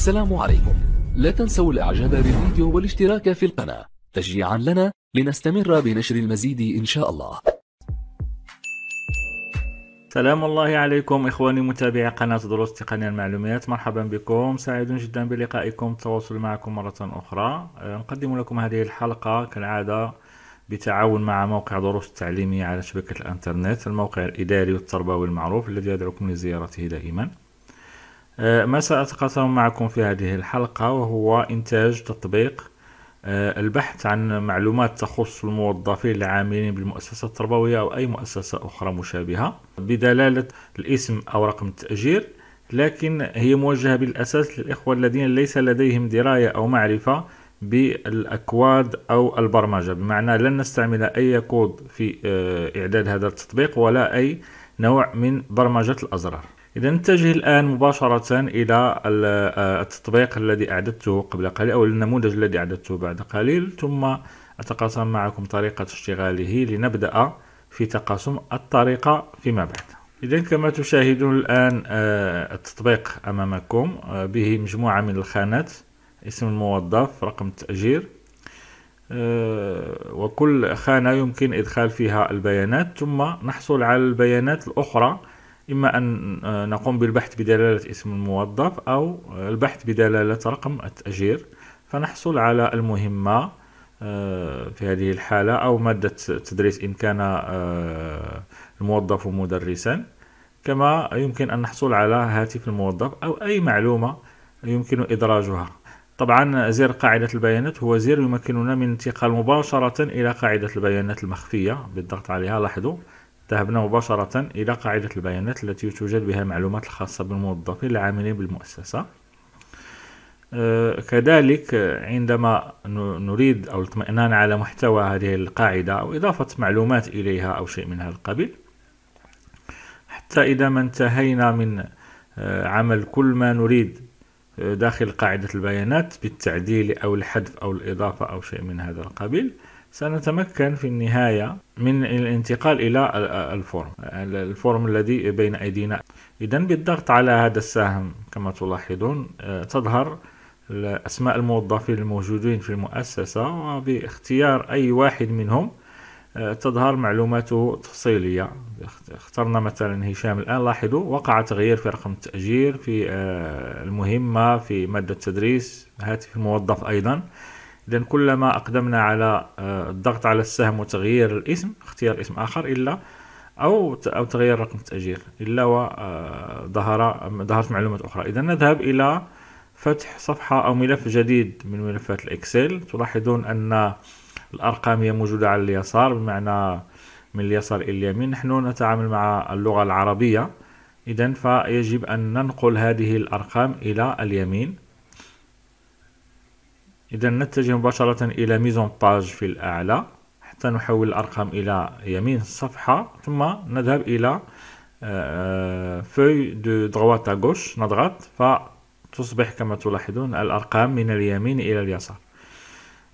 السلام عليكم لا تنسوا الاعجاب بالفيديو والاشتراك في القناة تشجيعا لنا لنستمر بنشر المزيد إن شاء الله سلام الله عليكم إخواني متابعي قناة دروس تقنية المعلومات مرحبا بكم سعيد جدا بلقائكم التواصل معكم مرة أخرى أه، نقدم لكم هذه الحلقة كالعادة بتعاون مع موقع دروس التعليمية على شبكة الإنترنت الموقع الإداري والتربوي المعروف الذي أدعوكم لزيارته دائما آه، ما سأتقاسم معكم في هذه الحلقة وهو إنتاج تطبيق آه، البحث عن معلومات تخص الموظفين العاملين بالمؤسسة التربوية أو أي مؤسسة أخرى مشابهة بدلالة الاسم أو رقم التأجير لكن هي موجهة بالأساس للإخوة الذين ليس لديهم دراية أو معرفة بالأكواد أو البرمجة بمعنى لن نستعمل أي كود في آه، إعداد هذا التطبيق ولا أي نوع من برمجة الأزرار إذا نتجه الآن مباشرة إلى آه، التطبيق الذي أعددته قبل قليل أو النموذج الذي أعددته بعد قليل ثم أتقاسم معكم طريقة اشتغاله لنبدأ في تقاسم الطريقة فيما بعد إذا كما تشاهدون الآن آه، التطبيق أمامكم آه، به مجموعة من الخانات اسم الموظف رقم التأجير وكل خانة يمكن إدخال فيها البيانات ثم نحصل على البيانات الأخرى إما أن آه، نقوم بالبحث بدلالة اسم الموظف أو البحث بدلالة رقم التأجير فنحصل على المهمة آه، في هذه الحالة أو مادة تدريس إن كان آه، الموظف مدرسا كما يمكن أن نحصل على هاتف الموظف أو أي معلومة يمكن إدراجها طبعا زر قاعدة البيانات هو زر يمكننا من الانتقال مباشرة إلى قاعدة البيانات المخفية بالضغط عليها لاحظوا ذهبنا مباشرة إلى قاعدة البيانات التي توجد بها المعلومات الخاصة بالموظفين العاملين بالمؤسسة آه، كذلك عندما نريد أو الاطمئنان على محتوى هذه القاعدة أو إضافة معلومات إليها أو شيء من هذا القبيل حتى إذا ما انتهينا من آه، عمل كل ما نريد آه، داخل قاعدة البيانات بالتعديل أو الحذف أو الإضافة أو شيء من هذا القبيل سنتمكن في النهاية من الانتقال إلى الفورم الفورم الذي بين أيدينا إذا بالضغط على هذا السهم كما تلاحظون آه، تظهر أسماء الموظفين الموجودين في المؤسسة وباختيار أي واحد منهم آه، تظهر معلوماته تفصيلية اخترنا مثلا هشام الآن لاحظوا وقع تغيير في رقم التأجير في آه، المهمة في مادة التدريس هاتف الموظف أيضا إذا كلما أقدمنا على آه، الضغط على السهم وتغيير الاسم اختيار اسم آخر إلا أو أو تغيير رقم التأجير إلا وظهر آه، ظهرت معلومات أخرى إذا نذهب إلى فتح صفحة أو ملف جديد من ملفات الإكسل تلاحظون أن الأرقام هي موجودة على اليسار بمعنى من اليسار إلى اليمين نحن نتعامل مع اللغة العربية إذا فيجب أن ننقل هذه الأرقام إلى اليمين إذا نتجه مباشرة إلى ميزون باج في الأعلى حتى نحول الأرقام إلى يمين الصفحة ثم نذهب إلى فوي دو دروات غوش نضغط فتصبح كما تلاحظون الأرقام من اليمين إلى اليسار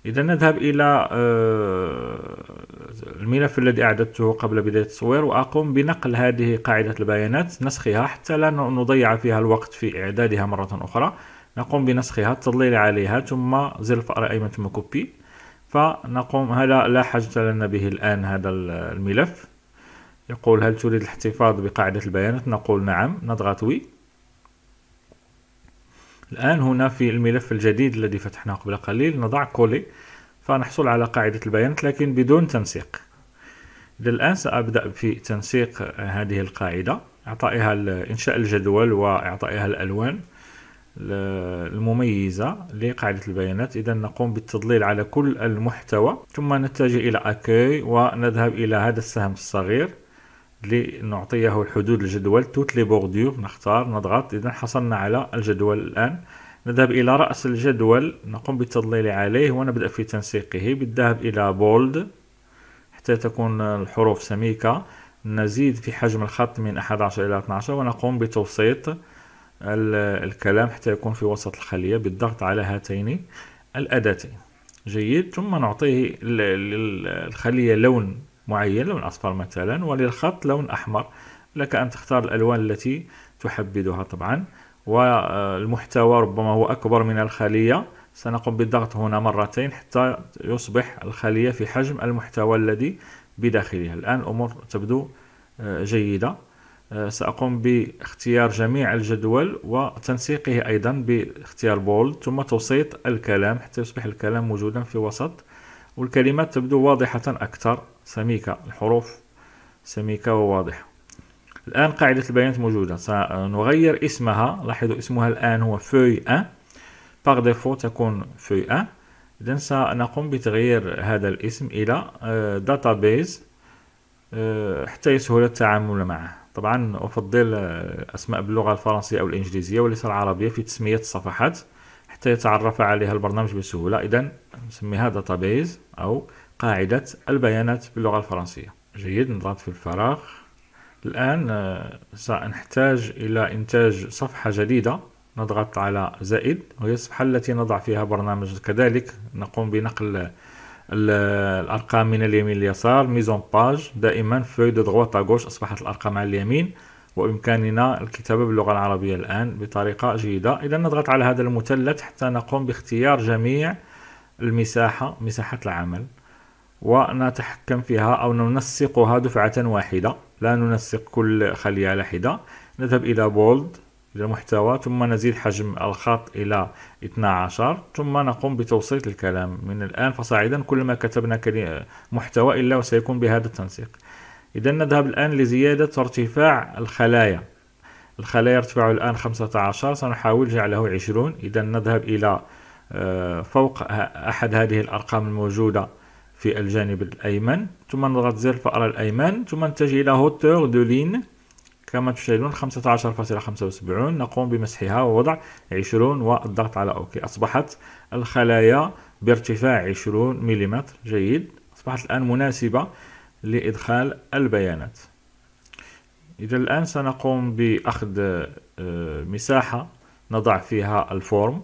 إذا نذهب إلى آه، الملف الذي أعددته قبل بداية التصوير وأقوم بنقل هذه قاعدة البيانات نسخها حتى لا نضيع فيها الوقت في إعدادها مرة أخرى نقوم بنسخها التضليل عليها ثم زر الفأر أيمن ثم كوبي فنقوم هذا لا حاجة لنا به الآن هذا الملف يقول هل تريد الاحتفاظ بقاعدة البيانات نقول نعم نضغط وي الآن هنا في الملف الجديد الذي فتحناه قبل قليل نضع كولي فنحصل على قاعدة البيانات لكن بدون تنسيق إذا الآن سأبدأ في تنسيق هذه القاعدة إعطائها إنشاء الجدول وإعطائها الألوان المميزة لقاعدة البيانات إذا نقوم بالتضليل على كل المحتوى ثم نتجه إلى أكي ونذهب إلى هذا السهم الصغير لنعطيه الحدود الجدول توت لي بوردور نختار نضغط إذا حصلنا على الجدول الآن نذهب إلى رأس الجدول نقوم بالتضليل عليه ونبدأ في تنسيقه بالذهاب إلى بولد حتى تكون الحروف سميكة نزيد في حجم الخط من 11 إلى 12 ونقوم بتوسيط الكلام حتى يكون في وسط الخلية بالضغط على هاتين الأداتين جيد ثم نعطيه للخلية لون معين لون أصفر مثلا وللخط لون أحمر لك أن تختار الألوان التي تحبذها طبعا والمحتوى ربما هو أكبر من الخلية سنقوم بالضغط هنا مرتين حتى يصبح الخلية في حجم المحتوى الذي بداخلها الآن الأمور تبدو آه، جيدة آه، سأقوم باختيار جميع الجدول وتنسيقه أيضا باختيار بولد ثم توسيط الكلام حتى يصبح الكلام موجودا في وسط والكلمات تبدو واضحة أكثر سميكة الحروف سميكة وواضحة الآن قاعدة البيانات موجودة سنغير اسمها لاحظوا اسمها الآن هو فوي أ باغ ديفو تكون فوي أ إذا سنقوم بتغيير هذا الاسم إلى داتابيز آه، آه، حتى يسهل التعامل معه طبعا أفضل أسماء باللغة الفرنسية أو الإنجليزية وليس العربية في تسمية الصفحات حتى يتعرف عليها البرنامج بسهولة إذا نسميها داتابيز أو قاعدة البيانات باللغة الفرنسية جيد نضغط في الفراغ الآن آه، سنحتاج إلى إنتاج صفحة جديدة نضغط على زائد وهي الصفحة التي نضع فيها برنامج كذلك نقوم بنقل الارقام من اليمين لليسار ميزون باج دائما في دو دغوات اغوش اصبحت الارقام على اليمين وبامكاننا الكتابه باللغه العربيه الان بطريقه جيده اذا نضغط على هذا المثلث حتى نقوم باختيار جميع المساحه مساحه العمل ونتحكم فيها او ننسقها دفعه واحده لا ننسق كل خليه على حده نذهب الى بولد للمحتوى ثم نزيد حجم الخط إلى 12 ثم نقوم بتوسيط الكلام من الآن فصاعدا كلما كتبنا محتوى إلا وسيكون بهذا التنسيق إذا نذهب الآن لزيادة ارتفاع الخلايا الخلايا يرتفع الآن 15 سنحاول جعله 20 إذا نذهب إلى آه، فوق أحد هذه الأرقام الموجودة في الجانب الأيمن ثم نضغط زر الفاره الأيمن ثم نتجه إلى هوتور دو لين كما تشاهدون 15.75 نقوم بمسحها ووضع 20 والضغط على أوكي أصبحت الخلايا بارتفاع 20 ملم جيد أصبحت الآن مناسبة لإدخال البيانات إذا الآن سنقوم بأخذ آه، مساحة نضع فيها الفورم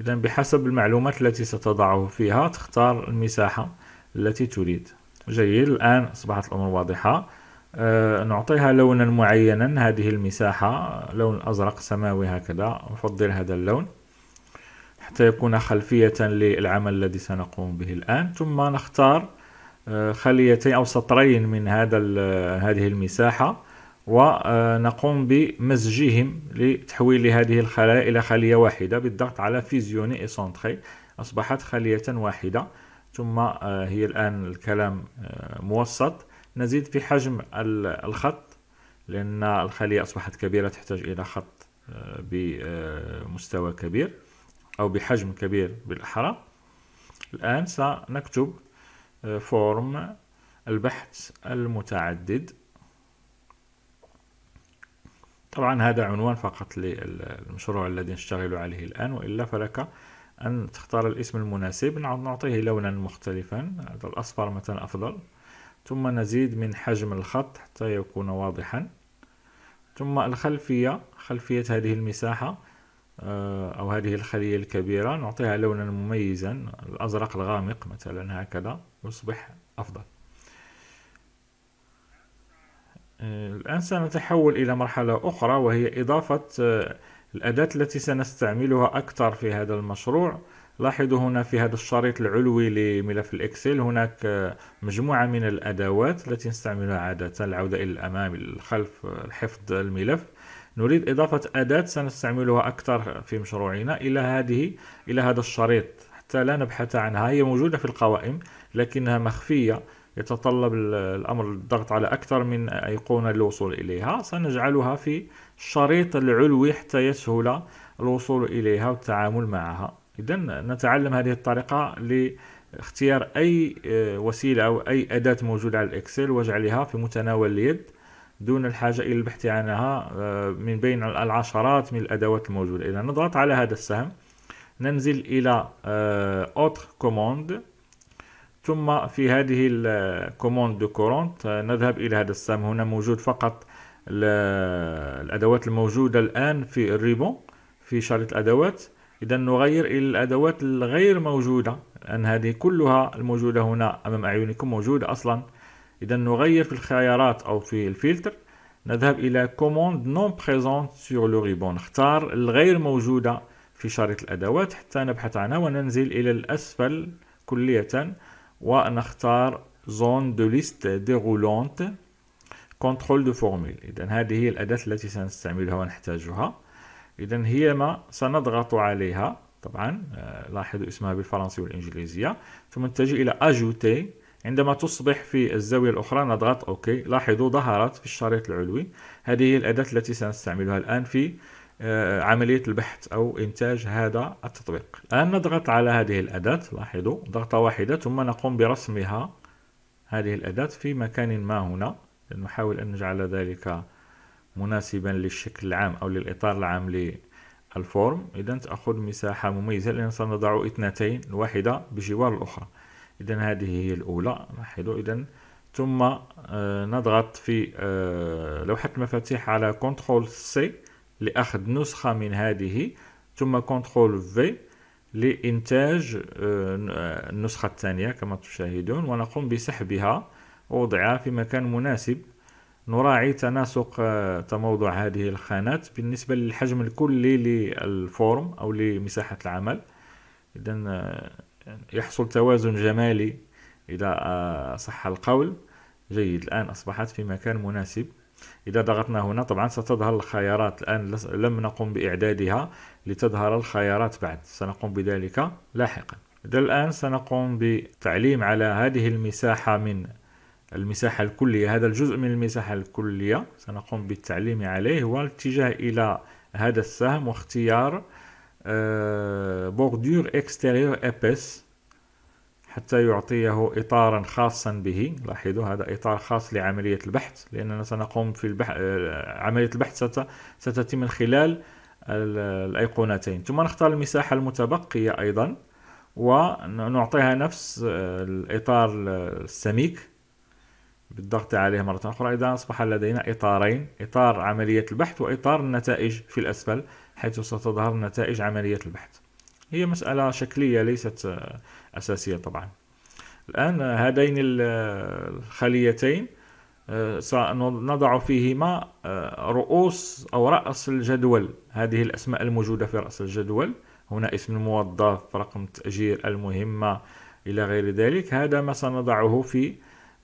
إذا بحسب المعلومات التي ستضعه فيها تختار المساحة التي تريد جيد الآن أصبحت الأمور واضحة آه، نعطيها لونا معينا هذه المساحة لون أزرق سماوي هكذا أفضل هذا اللون حتى يكون خلفية للعمل الذي سنقوم به الآن ثم نختار آه، خليتين أو سطرين من هذا آه، هذه المساحة ونقوم بمزجهم لتحويل هذه الخلايا إلى خلية واحدة بالضغط على فيزيوني اي أصبحت خلية واحدة ثم هي الآن الكلام موسط نزيد في حجم الخط لأن الخلية أصبحت كبيرة تحتاج إلى خط آه، بمستوى كبير أو بحجم كبير بالأحرى الآن سنكتب فورم آه، البحث المتعدد طبعا هذا عنوان فقط للمشروع الذي نشتغل عليه الآن وإلا فلك أن تختار الاسم المناسب نعطيه لونا مختلفا هذا الأصفر مثلا أفضل ثم نزيد من حجم الخط حتى يكون واضحا ثم الخلفية خلفية هذه المساحة آه، أو هذه الخلية الكبيرة نعطيها لونا مميزا الأزرق الغامق مثلا هكذا يصبح أفضل الآن سنتحول إلى مرحلة أخرى وهي إضافة آه، الأداة التي سنستعملها أكثر في هذا المشروع لاحظوا هنا في هذا الشريط العلوي لملف الإكسل هناك آه، مجموعة من الأدوات التي نستعملها عادة العودة إلى الأمام الخلف آه، حفظ الملف نريد إضافة أداة سنستعملها أكثر في مشروعنا إلى هذه إلى هذا الشريط حتى لا نبحث عنها هي موجودة في القوائم لكنها مخفية يتطلب الأمر الضغط على أكثر من أيقونة للوصول إليها سنجعلها في الشريط العلوي حتى يسهل الوصول إليها والتعامل معها إذا نتعلم هذه الطريقة لاختيار أي آه، وسيلة أو أي أداة موجودة على الإكسل واجعلها في متناول اليد دون الحاجة إلى البحث عنها آه، من بين العشرات من الأدوات الموجودة إذا نضغط على هذا السهم ننزل إلى أوتر آه، كوموند ثم في هذه الكوموند دو كورونت نذهب إلى هذا السهم هنا موجود فقط الأدوات الموجودة الآن في الريبون في شريط الأدوات إذا نغير إلى الأدوات الغير موجودة لأن هذه كلها الموجودة هنا أمام أعينكم موجودة أصلا إذا نغير في الخيارات أو في الفلتر نذهب إلى كوموند نون بريزونت سور لو ريبون نختار الغير موجودة في شريط الأدوات حتى نبحث عنها وننزل إلى الأسفل كلية ونختار زون دو ليست ديغولونت كونترول دو فورميل إذا هذه هي الأداة التي سنستعملها ونحتاجها إذا هي ما سنضغط عليها طبعا آه، لاحظوا اسمها بالفرنسي والإنجليزية ثم نتجه إلى أجوتي عندما تصبح في الزاوية الأخرى نضغط أوكي لاحظوا ظهرت في الشريط العلوي هذه هي الأداة التي سنستعملها الآن في آه، عملية البحث أو إنتاج هذا التطبيق الآن نضغط على هذه الأداة لاحظوا ضغطة واحدة ثم نقوم برسمها هذه الأداة في مكان ما هنا نحاول أن نجعل ذلك مناسبا للشكل العام أو للإطار العام للفورم إذا تأخذ مساحة مميزة لأن سنضع اثنتين الواحدة بجوار الأخرى إذا هذه هي الأولى لاحظوا إذا ثم آه، نضغط في آه، لوحة المفاتيح على كنترول سي لأخذ نسخة من هذه ثم كنترول في لإنتاج آه، النسخة الثانية كما تشاهدون ونقوم بسحبها ووضعها في مكان مناسب نراعي تناسق آه، تموضع هذه الخانات بالنسبة للحجم الكلي للفورم أو لمساحة العمل إذا آه، يحصل توازن جمالي إذا آه، صح القول جيد الآن أصبحت في مكان مناسب إذا ضغطنا هنا طبعا ستظهر الخيارات الآن لم نقم بإعدادها لتظهر الخيارات بعد سنقوم بذلك لاحقا إذا الآن سنقوم بتعليم على هذه المساحة من المساحة الكلية هذا الجزء من المساحة الكلية سنقوم بالتعليم عليه والاتجاه إلى هذا السهم واختيار آه، بوردور اكستيريور ابس حتى يعطيه إطارا خاصا به لاحظوا هذا إطار خاص لعملية البحث لأننا سنقوم في البحث آه، عملية البحث ستتم من خلال الأيقونتين ثم نختار المساحة المتبقية أيضا ونعطيها نفس آه، الإطار السميك بالضغط عليه مرة أخرى إذا أصبح لدينا إطارين إطار عملية البحث وإطار النتائج في الأسفل حيث ستظهر نتائج عملية البحث هي مسألة شكلية ليست آه، أساسية طبعا الآن هذين آه، الخليتين آه، سنضع فيهما رؤوس أو رأس الجدول هذه الأسماء الموجودة في رأس الجدول هنا اسم الموظف رقم التأجير المهمة إلى غير ذلك هذا ما سنضعه في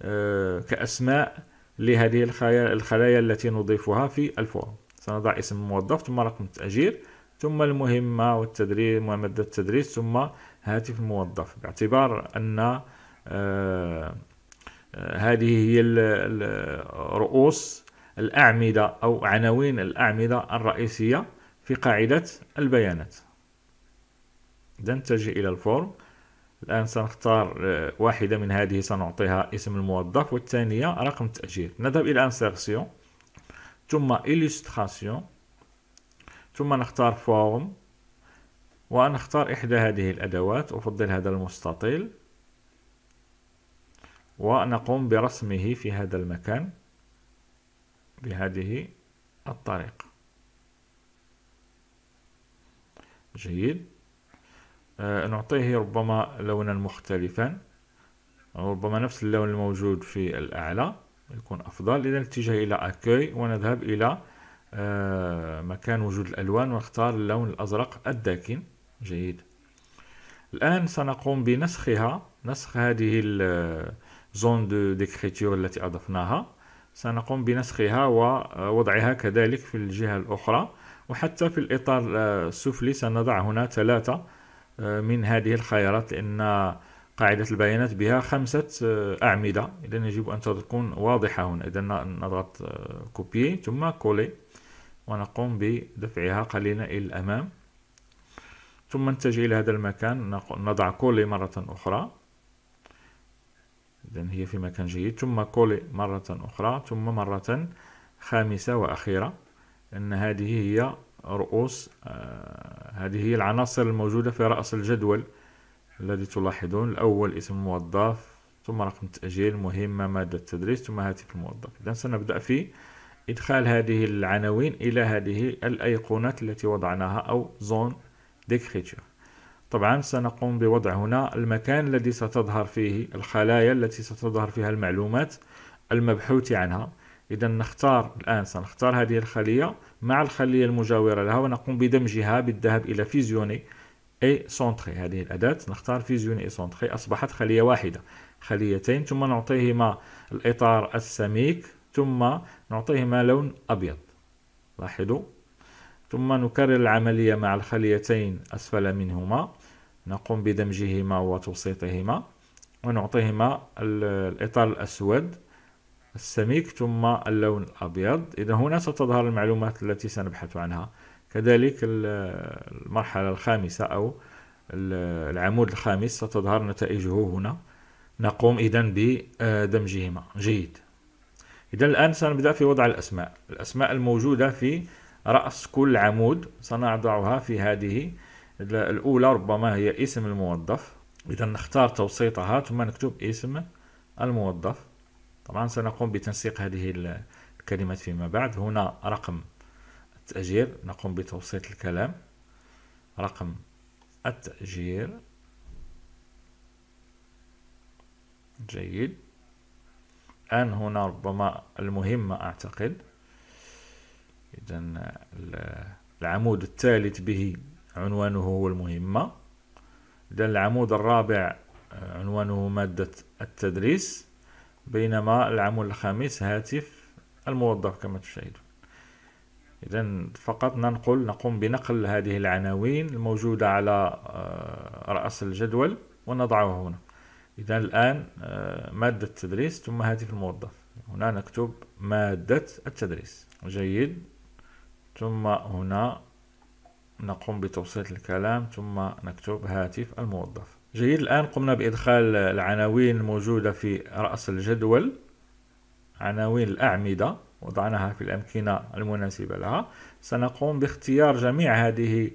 آه، كأسماء لهذه الخلايا التي نضيفها في الفورم سنضع اسم الموظف ثم رقم التأجير ثم المهمة والتدريب ومدة التدريس ثم هاتف الموظف باعتبار أن آه، آه، هذه هي رؤوس الأعمدة أو عناوين الأعمدة الرئيسية في قاعدة البيانات إذا إلى الفورم الآن سنختار آه، واحدة من هذه سنعطيها اسم الموظف والثانية رقم التأشير نذهب إلى انسيرسيون ثم إليستراسيون ثم نختار فورم ونختار إحدى هذه الأدوات أفضل هذا المستطيل ونقوم برسمه في هذا المكان بهذه الطريقة جيد آه، نعطيه ربما لونا مختلفا أو ربما نفس اللون الموجود في الأعلى يكون أفضل إذا نتجه إلى أكوي ونذهب إلى آه، مكان وجود الألوان ونختار اللون الأزرق الداكن جيد الآن سنقوم بنسخها نسخ هذه الزون دو ديكريتور التي أضفناها سنقوم بنسخها ووضعها كذلك في الجهة الأخرى وحتى في الإطار آه، السفلي سنضع هنا ثلاثة آه، من هذه الخيارات لأن قاعدة البيانات بها خمسة آه، أعمدة إذا يجب أن تكون واضحة هنا إذا نضغط آه، كوبي ثم كولي ونقوم بدفعها قليلا إلى الأمام ثم نتجه إلى هذا المكان نضع كولي مرة أخرى إذا هي في مكان جيد ثم كولي مرة أخرى ثم مرة خامسة وأخيرة أن هذه هي رؤوس آه، هذه هي العناصر الموجودة في رأس الجدول الذي تلاحظون الأول اسم موظف ثم رقم التأجيل مهمة مادة التدريس ثم هاتف الموظف إذا سنبدأ في إدخال هذه العناوين إلى هذه الأيقونات التي وضعناها أو زون ديكريتشر طبعا سنقوم بوضع هنا المكان الذي ستظهر فيه الخلايا التي ستظهر فيها المعلومات المبحوث عنها إذا نختار الآن سنختار هذه الخلية مع الخلية المجاورة لها ونقوم بدمجها بالذهاب إلى فيزيوني اي سونتري هذه الأداة نختار فيزيوني اي سونتري أصبحت خلية واحدة خليتين ثم نعطيهما الإطار السميك ثم نعطيهما لون أبيض لاحظوا ثم نكرر العملية مع الخليتين أسفل منهما نقوم بدمجهما وتوسيطهما ونعطيهما الإطار الأسود السميك ثم اللون الأبيض إذا هنا ستظهر المعلومات التي سنبحث عنها كذلك المرحلة الخامسة أو العمود الخامس ستظهر نتائجه هنا نقوم إذا بدمجهما جيد إذا الآن سنبدأ في وضع الأسماء الأسماء الموجودة في رأس كل عمود سنضعها في هذه الأولى ربما هي اسم الموظف إذا نختار توسيطها ثم نكتب اسم الموظف طبعا سنقوم بتنسيق هذه الكلمات فيما بعد هنا رقم التأجير نقوم بتوسيط الكلام رقم التأجير جيد الآن هنا ربما المهمة أعتقد إذا العمود الثالث به عنوانه هو المهمة إذا العمود الرابع عنوانه مادة التدريس بينما العمود الخامس هاتف الموظف كما تشاهدون إذا فقط ننقل نقوم بنقل هذه العناوين الموجودة على آه، رأس الجدول ونضعها هنا إذا الآن آه، مادة التدريس ثم هاتف الموظف هنا نكتب مادة التدريس جيد ثم هنا نقوم بتوسيط الكلام ثم نكتب هاتف الموظف جيد الآن قمنا بإدخال العناوين الموجودة في رأس الجدول عناوين الأعمدة وضعناها في الأمكنة المناسبة لها سنقوم باختيار جميع هذه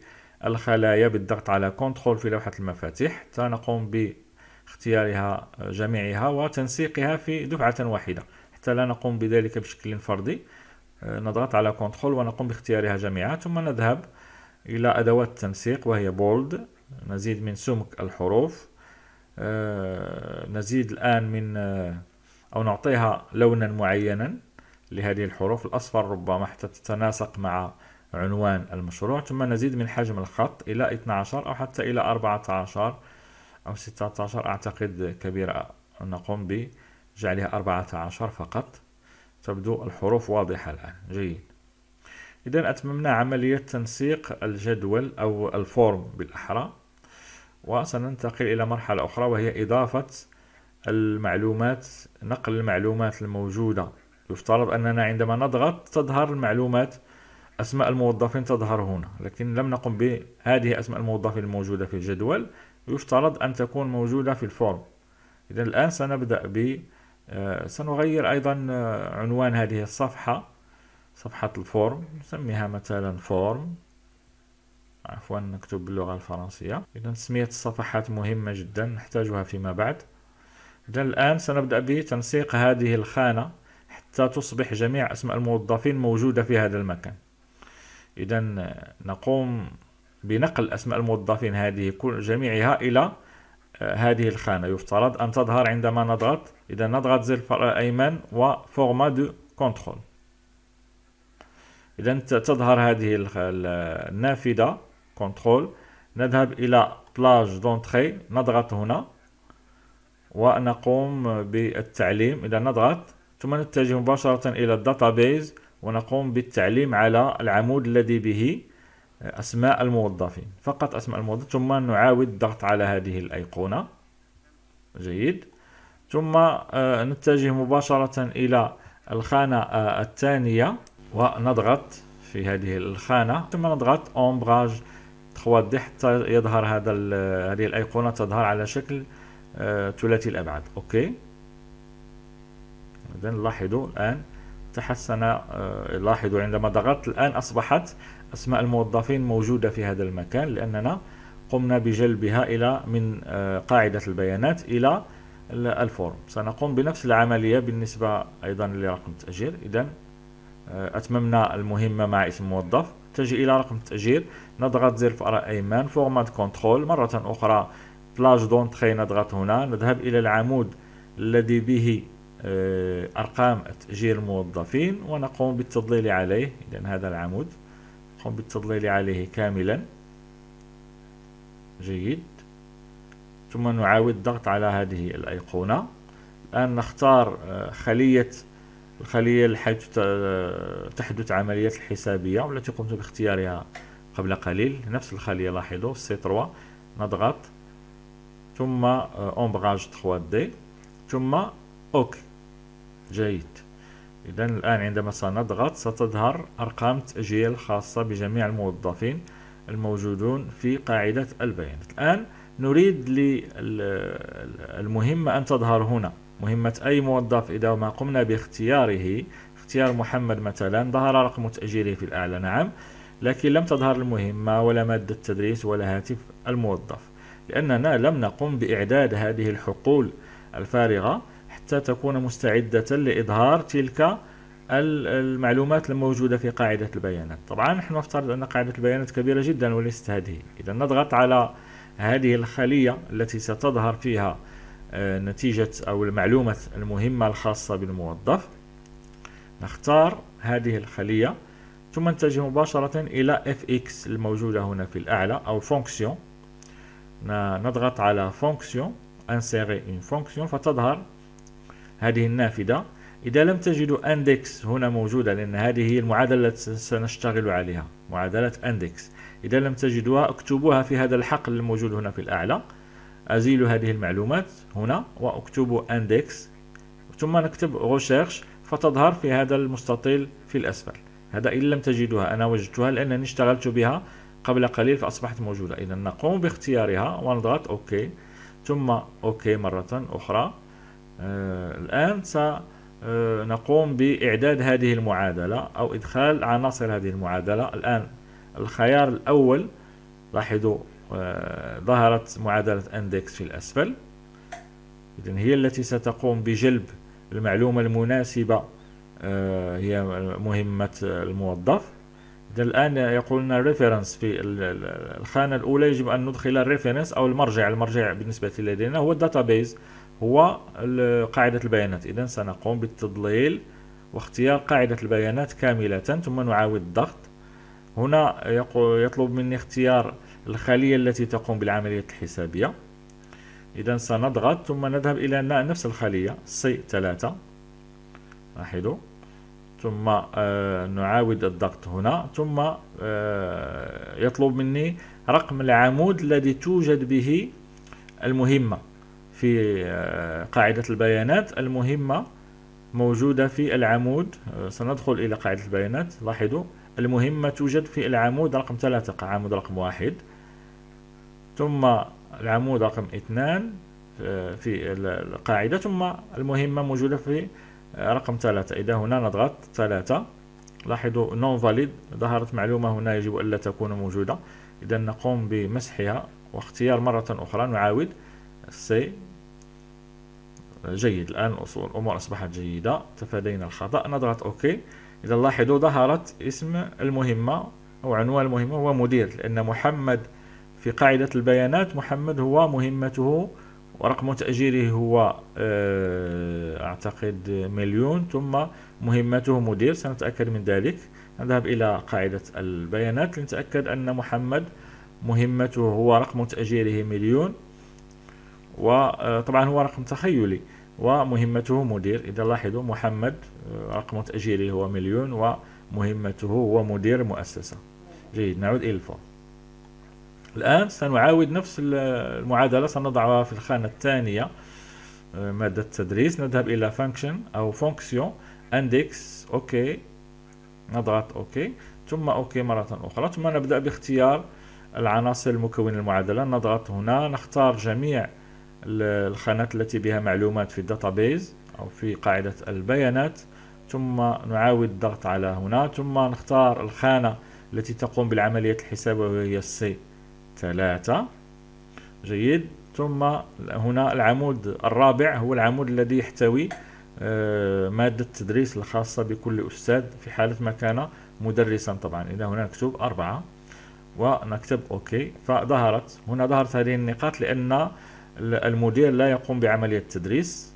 الخلايا بالضغط على كنترول في لوحة المفاتيح سنقوم باختيارها جميعها وتنسيقها في دفعة واحدة حتى لا نقوم بذلك بشكل فردي آه، نضغط على كنترول ونقوم باختيارها جميعها ثم نذهب إلى أدوات التنسيق وهي بولد نزيد من سمك الحروف آه، نزيد الآن من آه، أو نعطيها لونا معينا لهذه الحروف الأصفر ربما حتى تتناسق مع عنوان المشروع ثم نزيد من حجم الخط إلى 12 أو حتى إلى 14 أو 16 أعتقد كبيرة نقوم بجعلها 14 فقط تبدو الحروف واضحة الآن جيد إذا أتممنا عملية تنسيق الجدول أو الفورم بالأحرى وسننتقل إلى مرحلة أخرى وهي إضافة المعلومات نقل المعلومات الموجودة يفترض أننا عندما نضغط تظهر المعلومات أسماء الموظفين تظهر هنا لكن لم نقم بهذه أسماء الموظفين الموجودة في الجدول يفترض أن تكون موجودة في الفورم إذا الآن سنبدأ ب آه، سنغير أيضا آه، عنوان هذه الصفحة صفحة الفورم نسميها مثلا فورم عفوا نكتب باللغة الفرنسية إذا تسمية الصفحات مهمة جدا نحتاجها فيما بعد إذا الآن سنبدأ بتنسيق هذه الخانة حتى تصبح جميع أسماء الموظفين موجودة في هذا المكان إذا نقوم بنقل أسماء الموظفين هذه جميعها إلى آه، هذه الخانة يفترض أن تظهر عندما نضغط إذا نضغط زر الأيمن وفورما دو كنترول إذا تظهر هذه النافذة كنترول نذهب إلى بلاج دونتري نضغط هنا ونقوم بالتعليم إذا نضغط ثم نتجه مباشرة إلى الداتابيز ونقوم بالتعليم على العمود الذي به أسماء الموظفين فقط أسماء الموظفين ثم نعاود الضغط على هذه الأيقونة جيد ثم نتجه مباشرة إلى الخانة الثانية ونضغط في هذه الخانة ثم نضغط أمبراج واضح حتى يظهر هذا هذه الأيقونة تظهر على شكل آه، ثلاثي الأبعاد أوكي إذا لاحظوا الآن تحسن آه، لاحظوا عندما ضغطت الآن أصبحت أسماء الموظفين موجودة في هذا المكان لأننا قمنا بجلبها إلى من آه، قاعدة البيانات إلى الفورم سنقوم بنفس العملية بالنسبة أيضا لرقم التأجير إذا أتممنا المهمة مع اسم موظف تجي إلى رقم التأجيل نضغط زر في أيمن فورمات كنترول مرة أخرى بلاج دونتخي نضغط هنا نذهب إلى العمود الذي به آه، أرقام تاجير الموظفين ونقوم بالتضليل عليه إذا هذا العمود نقوم بالتضليل عليه كاملا جيد ثم نعاود الضغط على هذه الأيقونة الآن نختار آه، خلية الخلية حيث تحدث عمليات الحسابية والتي قمت باختيارها قبل قليل نفس الخلية لاحظوا سي 3 نضغط ثم أومبراج 3 دي ثم اوكي جيد إذا الآن عندما سنضغط ستظهر أرقام تأجيل خاصة بجميع الموظفين الموجودون في قاعدة البيانات الآن نريد للمهمة أن تظهر هنا مهمة أي موظف إذا ما قمنا باختياره اختيار محمد مثلا ظهر رقم تأجيره في الأعلى نعم لكن لم تظهر المهمة ولا مادة التدريس ولا هاتف الموظف لأننا لم نقم بإعداد هذه الحقول الفارغة حتى تكون مستعدة لإظهار تلك المعلومات الموجودة في قاعدة البيانات طبعا نحن نفترض أن قاعدة البيانات كبيرة جدا وليست هذه إذا نضغط على هذه الخلية التي ستظهر فيها آه، نتيجة أو المعلومة المهمة الخاصة بالموظف نختار هذه الخلية ثم نتجه مباشرة إلى fx الموجودة هنا في الأعلى أو function نضغط على function انسيغي اون فونكسيون فتظهر هذه النافذة إذا لم تجدوا اندكس هنا موجودة لأن هذه هي المعادلة التي سنشتغل عليها معادلة اندكس إذا لم تجدوها اكتبوها في هذا الحقل الموجود هنا في الأعلى أزيل هذه المعلومات هنا وأكتب index ثم نكتب recherche فتظهر في هذا المستطيل في الأسفل هذا إن لم تجدها أنا وجدتها لأنني اشتغلت بها قبل قليل فأصبحت موجودة إذا نقوم باختيارها ونضغط أوكي ثم أوكي مرة أخرى آه، الآن سنقوم آه، بإعداد هذه المعادلة أو إدخال عناصر هذه المعادلة الآن الخيار الأول لاحظوا ظهرت معادلة اندكس في الأسفل إذن هي التي ستقوم بجلب المعلومة المناسبة آه، هي مهمة الموظف إذا الآن يقولنا الريفرنس في الخانة الأولى يجب أن ندخل الريفرنس أو المرجع المرجع بالنسبة لدينا هو الداتابيز هو قاعدة البيانات إذا سنقوم بالتضليل واختيار قاعدة البيانات كاملة ثم نعاود الضغط هنا يطلب مني اختيار الخلية التي تقوم بالعملية الحسابية إذا سنضغط ثم نذهب إلى نفس الخلية سي 3 لاحظوا ثم آه، نعاود الضغط هنا ثم آه، يطلب مني رقم العمود الذي توجد به المهمة في آه، قاعدة البيانات المهمة موجودة في العمود سندخل إلى قاعدة البيانات لاحظوا المهمة توجد في العمود رقم ثلاثة عمود رقم واحد ثم العمود رقم اثنان في القاعدة ثم المهمة موجودة في آه، رقم ثلاثة إذا هنا نضغط ثلاثة لاحظوا نون فاليد ظهرت معلومة هنا يجب ألا تكون موجودة إذا نقوم بمسحها واختيار مرة أخرى نعاود سي جيد الآن الأمور أصبحت جيدة تفادينا الخطأ نضغط أوكي إذا لاحظوا ظهرت اسم المهمة أو عنوان المهمة هو مدير لأن محمد في قاعدة البيانات محمد هو مهمته ورقم تأجيره هو آه، أعتقد مليون ثم مهمته مدير سنتأكد من ذلك نذهب إلى قاعدة البيانات لنتأكد أن محمد مهمته هو رقم تأجيره مليون وطبعا آه، هو رقم تخيلي ومهمته مدير إذا لاحظوا محمد آه، رقم تأجيره هو مليون ومهمته هو مدير مؤسسة جيد نعود إلى الفور الآن سنعاود نفس المعادلة سنضعها في الخانة الثانية آه، مادة التدريس نذهب إلى function أو function index أوكي نضغط أوكي ثم أوكي مرة أخرى ثم نبدأ باختيار العناصر المكون المعادلة نضغط هنا نختار جميع الخانات التي بها معلومات في الداتابيز أو في قاعدة البيانات ثم نعاود الضغط على هنا ثم نختار الخانة التي تقوم بالعملية الحساب وهي السي ثلاثة جيد ثم هنا العمود الرابع هو العمود الذي يحتوي آه، مادة التدريس الخاصة بكل أستاذ في حالة ما كان مدرسا طبعا إذا هنا نكتب أربعة ونكتب أوكي فظهرت هنا ظهرت هذه النقاط لأن المدير لا يقوم بعملية التدريس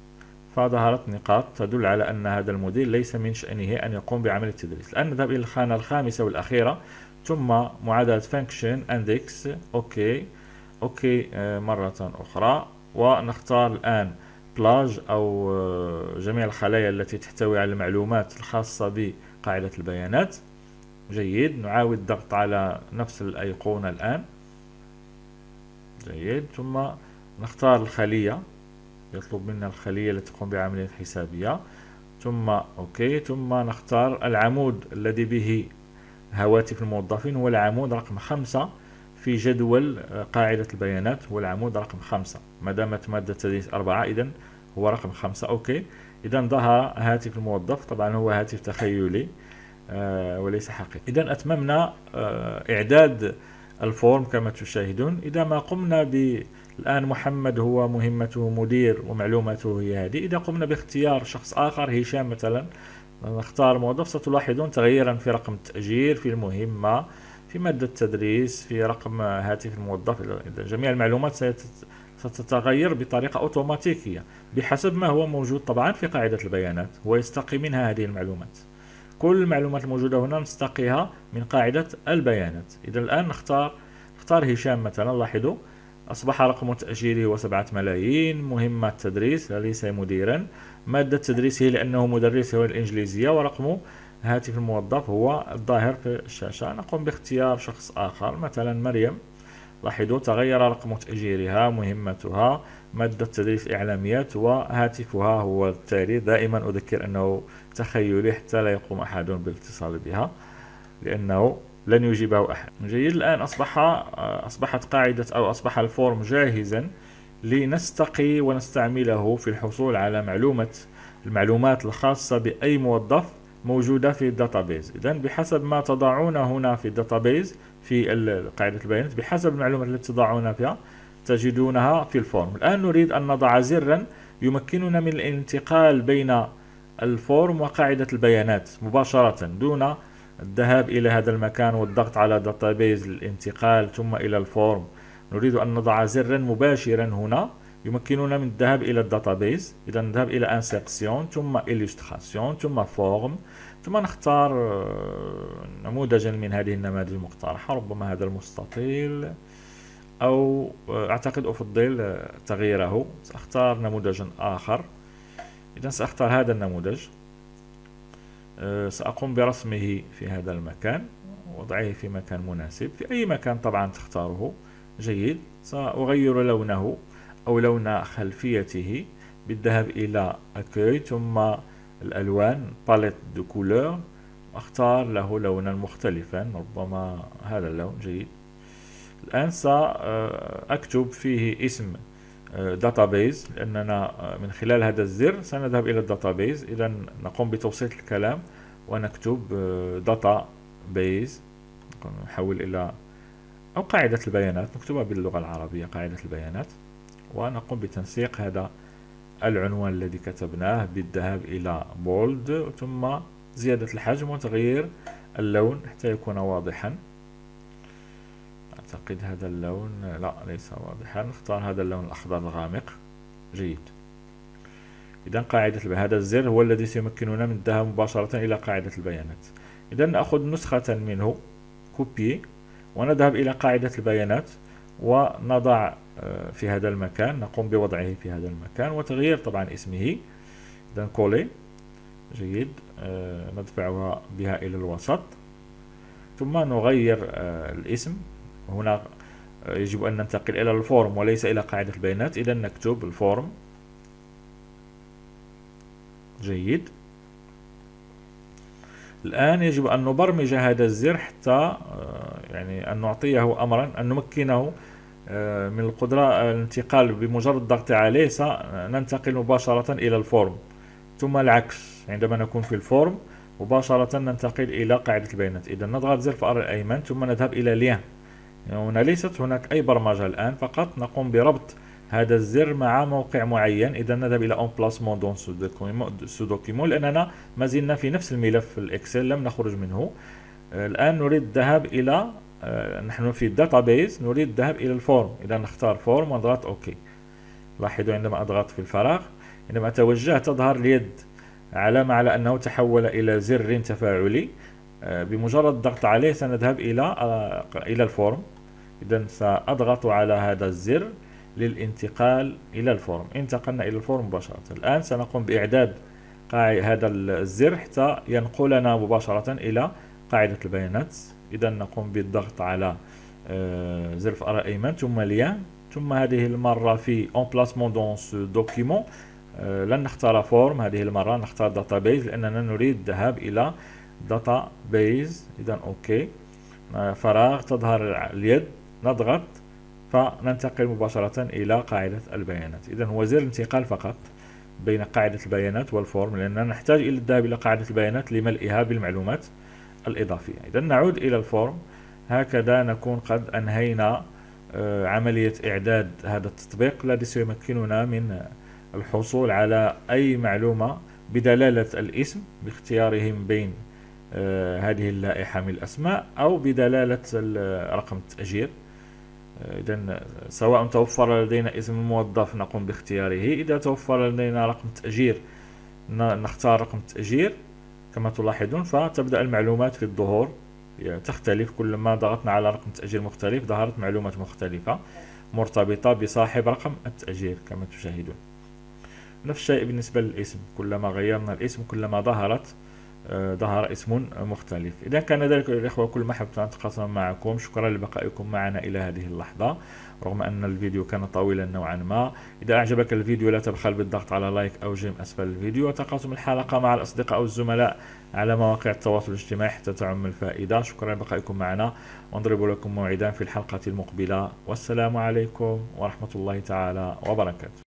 فظهرت نقاط تدل على أن هذا المدير ليس من شأنه أن يقوم بعملية التدريس الآن نذهب إلى الخانة الخامسة والأخيرة ثم معادلة فانكشن اندكس اوكي اوكي آه، مرة اخرى ونختار الان بلاج او آه، جميع الخلايا التي تحتوي على المعلومات الخاصة بقاعدة البيانات جيد نعاود الضغط على نفس الايقونة الان جيد ثم نختار الخلية يطلب منا الخلية التي تقوم بعملية حسابية ثم اوكي ثم نختار العمود الذي به هواتف الموظفين هو العمود رقم خمسة في جدول آه، قاعدة البيانات هو العمود رقم خمسة ما دامت مادة تدريس أربعة إذا هو رقم خمسة أوكي إذا ظهر هاتف الموظف طبعا هو هاتف تخيلي آه، وليس حقيقي إذا أتممنا آه، إعداد الفورم كما تشاهدون إذا ما قمنا ب الآن محمد هو مهمته مدير ومعلوماته هي هذه إذا قمنا باختيار شخص آخر هشام مثلا نختار موظف ستلاحظون تغييرا في رقم التأجير في المهمة في مادة التدريس في رقم هاتف الموظف جميع المعلومات ستتغير بطريقة أوتوماتيكية بحسب ما هو موجود طبعا في قاعدة البيانات ويستقي منها هذه المعلومات كل المعلومات الموجودة هنا نستقيها من قاعدة البيانات إذا الآن نختار نختار هشام مثلا لاحظوا أصبح رقم تأجيري هو 7 ملايين مهمة التدريس ليس مديرا مادة تدريسه لأنه مدرس الإنجليزية ورقم هاتف الموظف هو الظاهر في الشاشة نقوم باختيار شخص آخر مثلا مريم لاحظوا تغير رقم تأجيرها مهمتها مادة تدريس إعلاميات وهاتفها هو التالي دائما أذكر أنه تخيلي حتى لا يقوم أحد بالاتصال بها لأنه لن يجيبه أحد جيد الآن أصبح أصبحت قاعدة أو أصبح الفورم جاهزا لنستقي ونستعمله في الحصول على معلومة المعلومات الخاصة بأي موظف موجودة في الداتابيز إذا بحسب ما تضعون هنا في الداتابيز في قاعدة البيانات بحسب المعلومات التي تضعون فيها تجدونها في الفورم الآن نريد أن نضع زرا يمكننا من الانتقال بين الفورم وقاعدة البيانات مباشرة دون الذهاب إلى هذا المكان والضغط على داتابيز للانتقال ثم إلى الفورم نريد أن نضع زرا مباشرا هنا يمكننا من الذهاب إلى الداتابيز إذا نذهب إلى انسيرسيون ثم إليستراسيون ثم فورم ثم نختار آه، نموذجا من هذه النماذج المقترحة ربما هذا المستطيل أو آه، أعتقد أفضل آه، تغييره سأختار نموذجا آخر إذا سأختار هذا النموذج سأقوم برسمه في هذا المكان وضعه في مكان مناسب في أي مكان طبعا تختاره جيد سأغير لونه أو لون خلفيته بالذهاب إلى أكوي ثم الألوان باليت دو كولور أختار له لونا مختلفا ربما هذا اللون جيد الآن سأكتب فيه اسم داتابيز آه، لأننا آه، من خلال هذا الزر سنذهب إلى الداتابيز إذا نقوم بتوسيط الكلام ونكتب داتا آه، بيز نحول إلى أو قاعدة البيانات مكتوبة باللغة العربية قاعدة البيانات ونقوم بتنسيق هذا العنوان الذي كتبناه بالذهاب إلى بولد ثم زيادة الحجم وتغيير اللون حتى يكون واضحا أعتقد هذا اللون لا ليس واضحا نختار هذا اللون الأخضر الغامق جيد إذا قاعدة هذا الزر هو الذي سيمكننا من الذهاب مباشرة إلى قاعدة البيانات إذا نأخذ نسخة منه كوبي ونذهب إلى قاعدة البيانات ونضع آه، في هذا المكان نقوم بوضعه في هذا المكان وتغيير طبعا اسمه إذا كولي جيد آه، ندفعها بها إلى الوسط ثم نغير آه، الاسم هنا يجب أن ننتقل إلى الفورم وليس إلى قاعدة البيانات إذا نكتب الفورم جيد الآن يجب أن نبرمج هذا الزر حتى يعني أن نعطيه أمرا أن نمكنه آه، من القدرة الانتقال بمجرد الضغط عليه سننتقل مباشرة إلى الفورم ثم العكس عندما نكون في الفورم مباشرة ننتقل إلى قاعدة البيانات إذا نضغط زر الفأر الأيمن ثم نذهب إلى لين يعني هنا ليست هناك أي برمجة الآن فقط نقوم بربط هذا الزر مع موقع معين اذا نذهب الى مون دون سو دوكيمون لاننا ما زلنا في نفس الملف الاكسل لم نخرج منه آه، الآن نريد الذهاب إلى آه، نحن في الداتابيز نريد الذهاب إلى الفورم إذا نختار فورم ونضغط أوكي لاحظوا عندما أضغط في الفراغ عندما أتوجه تظهر اليد علامة على أنه تحول إلى زر تفاعلي آه، بمجرد الضغط عليه سنذهب إلى إلى الفورم إذا سأضغط على هذا الزر للانتقال إلى الفورم انتقلنا إلى الفورم مباشرة الآن سنقوم بإعداد هذا الزر حتى ينقلنا مباشرة إلى قاعدة البيانات إذا نقوم بالضغط على آه، زر أيمن ثم الياء ثم هذه المرة في emplacement dans ce document آه، لن نختار فورم هذه المرة نختار database لأننا نريد الذهاب إلى database إذا أوكي آه، فراغ تظهر اليد نضغط فننتقل مباشرة إلى قاعدة البيانات إذا هو زر انتقال فقط بين قاعدة البيانات والفورم لأننا نحتاج إلى الذهاب إلى قاعدة البيانات لملئها بالمعلومات الإضافية إذا نعود إلى الفورم هكذا نكون قد أنهينا آه، عملية إعداد هذا التطبيق الذي سيمكننا من الحصول على أي معلومة بدلالة الاسم باختيارهم بين آه، هذه اللائحة من الأسماء أو بدلالة آه، رقم التأجير إذا سواء توفر لدينا اسم الموظف نقوم باختياره إذا توفر لدينا رقم تأجير نختار رقم التأجير كما تلاحظون فتبدأ المعلومات في الظهور يعني تختلف كلما ضغطنا على رقم تأجير مختلف ظهرت معلومات مختلفة مرتبطة بصاحب رقم التأجير كما تشاهدون نفس الشيء بالنسبة للاسم كلما غيرنا الاسم كلما ظهرت آه، ظهر اسم مختلف إذا كان ذلك الإخوة كل ما حبت أن أتقاسم معكم شكرا لبقائكم معنا إلى هذه اللحظة رغم أن الفيديو كان طويلا نوعا ما إذا أعجبك الفيديو لا تبخل بالضغط على لايك أو جيم أسفل الفيديو وتقاسم الحلقة مع الأصدقاء أو الزملاء على مواقع التواصل الاجتماعي حتى تعم الفائدة شكرا لبقائكم معنا ونضرب لكم موعدا في الحلقة المقبلة والسلام عليكم ورحمة الله تعالى وبركاته